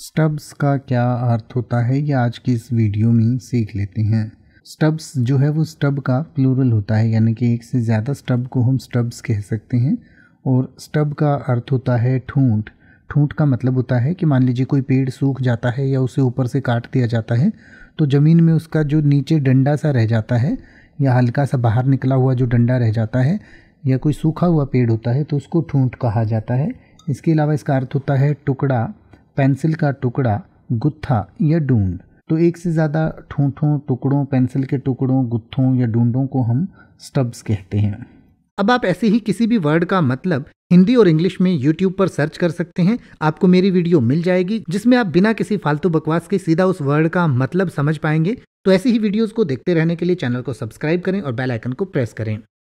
stubs का क्या अर्थ होता है ये आज की इस वीडियो में सीख लेते हैं स्टब्स जो है वो स्टब का प्लूरल होता है यानी कि एक से ज़्यादा स्टब को हम स्टब्स कह सकते हैं और स्टब का अर्थ होता है ठूंठ ठूंठ का मतलब होता है कि मान लीजिए कोई पेड़ सूख जाता है या उसे ऊपर से काट दिया जाता है तो ज़मीन में उसका जो नीचे डंडा सा रह जाता है या हल्का सा बाहर निकला हुआ जो डंडा रह जाता है या कोई सूखा हुआ पेड़ होता है तो उसको ठूंठ कहा जाता है इसके अलावा इसका अर्थ होता है टुकड़ा पेंसिल का टुकड़ा गुत्था या डूंड तो एक से ज़्यादा ठूठों टुकड़ों पेंसिल के टुकड़ों गुत्थों या डूंडों को हम स्टब्स कहते हैं अब आप ऐसे ही किसी भी वर्ड का मतलब हिंदी और इंग्लिश में यूट्यूब पर सर्च कर सकते हैं आपको मेरी वीडियो मिल जाएगी जिसमें आप बिना किसी फालतू बकवास के सीधा उस वर्ड का मतलब समझ पाएंगे तो ऐसी ही वीडियोस को देखते रहने के लिए चैनल को सब्सक्राइब करें और बेल आइकन को प्रेस करें